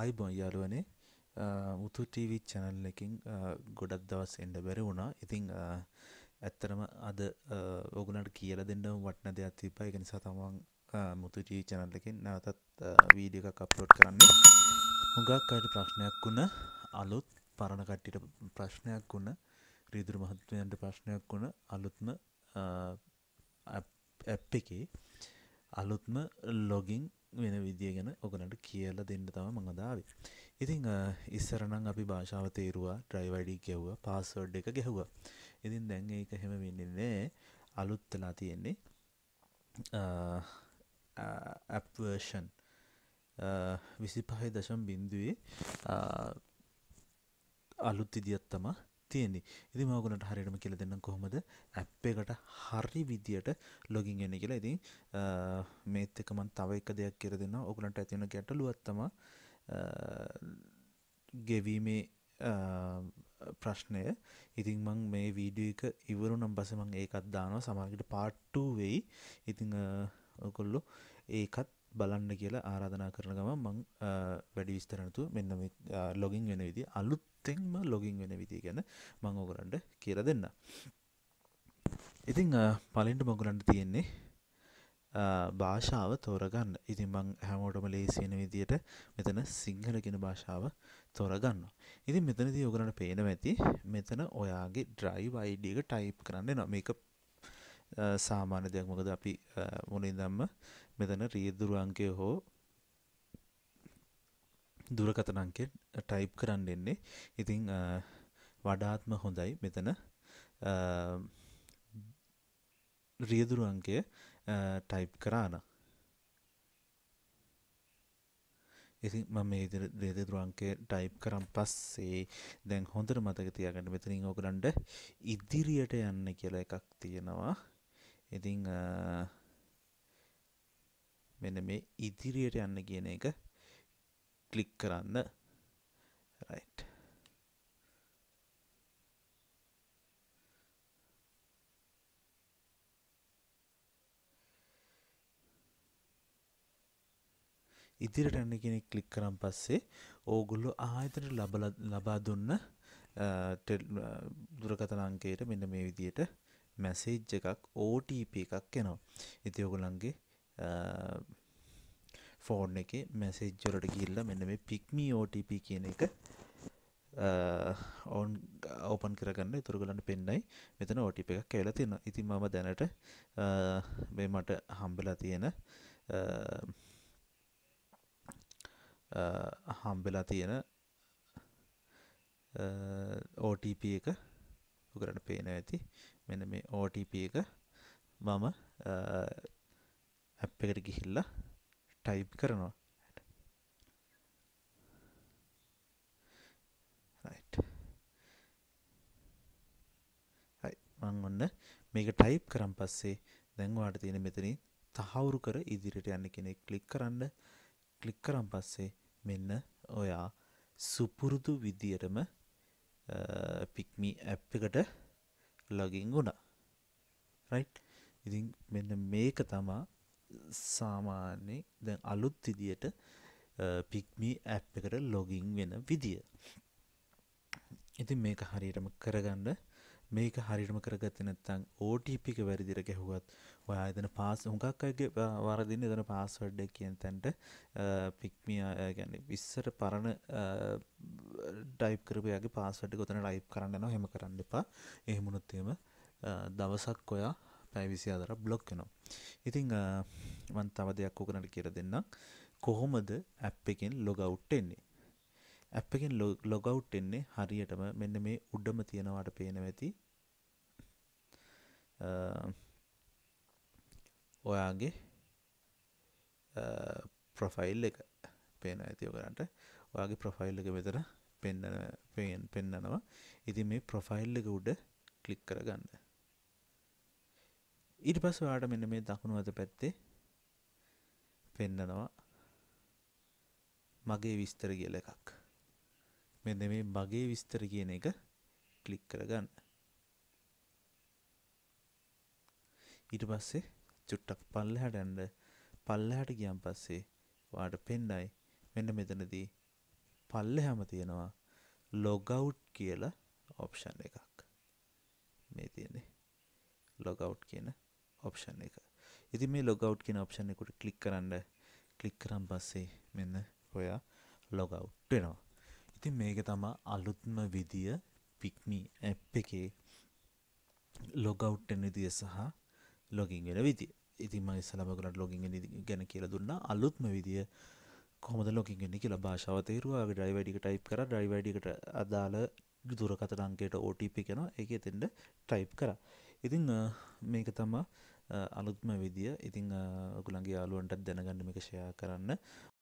හයිබොන් යාලුවනේ මුතු TV channel එකින් ගොඩක් දවස් එන්න බැරි වුණා ඉතිං ඇත්තරම අද ඔගුලට කියල දෙන්නම වටන දෙයක් තිබා එක නිසා තමන් මුතු ටීවි චැනල් එකින් නැවතත් වීඩිය එකක් අප්ලෝඩ් කරන්න හොඟක් අයට ප්‍රශ්නයක් වුණ අලුත් පරණ කට්ටිට ප්‍රශ්නයක් වුණ රීදුර මහත්වයන්ට ප්‍රශ්නයක් වුණ අලුත්ම ඇප් එකේ අලුත්ම ලොගින් වෙන විදිිය ගැන ඔගනට කියල දෙන්න තම මඟදාවේ. ඉතිං ඉස්සරනම් අපි භාෂාව තේරවා ට්‍රයිවඩි ගැව්ව පාස්වර්ඩ් එක ගැහුව. ඉතින් දැන් ඒක හෙම වෙන්නන්නේ අලුත්තලා තියෙන්නේ ඇප්වර්ෂන් විසි පහහි දශම් බින්දුවේ අලුත් ඉදිියත්තම තියෙන්නේ ඉති මගුණට හරිටම කියල දෙන්න කොහොමද ඇප් එකට හරි විදියට ලොගින් එන්න කියලා ඉතින් මේත් එකමන් තව එක දෙයක් කියර දෙන්න ඔගුලන්ට ඇතින ගැටලුවත්තම ගෙවීමේ ප්‍රශ්නය ඉතින් මං මේ වීඩිය එක ඉවරු නම් බස මං ඒකත් දානවා සමාගට පාට්ටූ වෙයි ඉතිං ඔකොල්ලො ඒකත් බලන්න කියලා ආරාධනා කරන ගම මං වැඩි විස්තරනතු මෙන්න ලොගින් වෙන විදි අලුත්තෙන්ම ලොගින් වෙන විදි ගැන මං ඕගරන්ට කියර දෙන්න ඉතිං පලින්ට මගුලන්ට තියෙන්නේ භාෂාව තෝරගන්න ඉතින් මං හැමෝටම ලේසියෙන විදියට මෙතන සිංහලගෙන භාෂාව තෝරගන්න ඉතින් මෙතනති යෝගරට පේන ඇති මෙතන ඔයාගේ ඩ්‍රයි් අයිඩියක ටයිප් කරන්න නො මේක සාමාන්‍ය දෙයක් මොකද අපි මොනින් දම්ම මෙතන රියදුරු අංකය හෝ දුරකථන අංකය ටයිප් කරන්න එන්නේ ඉතින් වඩාත්ම හොඳයි මෙතන රියදුරු අංකය ටයිප් කරාන ඉතින් මම මේ රියදුරු අංකය ටයිප් කරන් පස්සේ දැන් හොඳට මතක තියාගන්න මෙතනින් ඕගලන්ට ඉදිරියට යන්න කියලා එකක් තියෙනවා ඉතින් මෙන්න මේ ඉදිරියට යන්න කියන එක ක්ලික් කරන්න රයිට් ඉදිරිට යන්න කෙනෙක් ක්ලික් කරන් පස්සේ ඕගොල්ලෝ ආයතන ලබල ලබා දුන්න දුරකථන අංකයට මෙන්න මේ විදියට මැසේජ් එකක් OTP එකක් එනවා. ඉතින් ඔයගොල්ලන්ගේ ෆෝන් එක මැසෙජ්ජොලට ගිල්ල මෙන්න මේ පික්මි ෝටප කියන එක ඔවන් ඕපන් කරගන්න තුරගලන්න පෙන්න්නයි මෙතන ඕටිප එකක් කියලා තියෙන ඉති මම දැනට මේ මට හම්බලා තියෙන හම්බෙලා තියෙන ඕටප එක උකරට පේන ඇති මෙන මේ ඕටප එක මම අප් එකට ගිහිල්ලා ටයිප් කරනවා මං ඔන්න මේක ටයිප් කරම් පස්සේ දැන්වාට තියෙන මෙතනින් තහවුරු කර ඉදිරිට යන්න කෙනෙක් කලික් කරන්න කලික් කරම් පස්සේ මෙන්න ඔයා සුපුරුදු විදියටම පික්මි ඇප් එකට ලගින් වුණා රයිට් ඉතින් මෙන්න මේක තමා සාමාන්‍යෙන් දැ අලුත් විදියට පික්මී ඇප් එකට ලොගින් වෙන විදිය ඉති මේක හරියටම කරගන්න මේක හරිටම කරගත්ත නැත්තං ඕටිපික වැරදිර ගැහුවත් ඔයා එතන පාස් හුඟක් අගේ වරදින්න එතන පාස්වඩ්ඩ කියන තැන්ට පික්මියගැන විස්සර පරණ ඩයිප් කරපයගේ පාස්වඩ් ගොතන ලයිප් කරන්න නවා හෙම කරන්න එපා එහෙමුණොත්තේම දවසක් ඔොයා පැයි විසි අදර බ්ලොක් වෙනවා ඉතිං මන් තව දෙයක් ඕකනට කියර දෙන්නම් කොහොමද ඇප් එකෙන් ලොගවුට්ටෙන්නේ ඇප් එකෙන් ලොගවුට් එන්නේ හරියටම මෙන්න මේ උඩ්ඩම තියෙනවාට පේන ඇති ඔයාගේ ප්‍රොෆයිල් එක පේන ඇතිෝ කරට ඔයාගේ ප්‍රොෆයිල් එක වෙතර පෙන්න්න පෙන් පෙන්න්නනවා ඉති මේ ප්‍රොෆයිල් එක උඩ කලික් කරගන්න ඊට පස්ස වාට මෙන්න මේ දකුණු අත පැත්තේ පෙන්නනවා මගේ විස්තර කියල එකක් මෙන්න මේ මගේ විස්තර කියන එක කලික් කරගන්න ඊට පස්සේ චුට්ටක් පල්ලහට ඇන්ඩ පල්ලහට ගියන් පස්සේ වාට පෙන්නයි මෙන්න මෙතනදී පල්ල හැම තියෙනවා ලොගවුට් කියලා ඔප්ෂන් එකක් මේ තියන්නේ ලොගවුට් කියන ඔප්ෂන් එක ඉති මේ ලොගවට් කියෙන ඔප්ෂන් එකට කලික් කරන්න කලික් කරම් පස්සේ මෙන්න ඔයා ලොගවට් වෙනවා ඉතින් මේක තමා අලුත්ම විදිය පික්මි ඇප් එකේ ලොගවට්ටන විදිය සහ ලොගින්ගෙන විදිය ඉතිම සලමකට ලොගින්ගෙන ගැන කියලා දුන්න අලුත්ම විදිය කොමද ලොකින්ගෙන කියලා භාෂාවතේරුවා ඩයිවැඩික ටයිප් කර ඩයිවැඩිකට අදාළ දුරකත ලංකයට ඕටපි කෙනවා එක එතෙන්ට ටයිප් කරා ඉතිං මේක තමා අලුත්ම විදිිය ඉතිං ඔකුළන්ගේ යාලුවන්ටත් දැනගන්නමික ෂයා කරන්න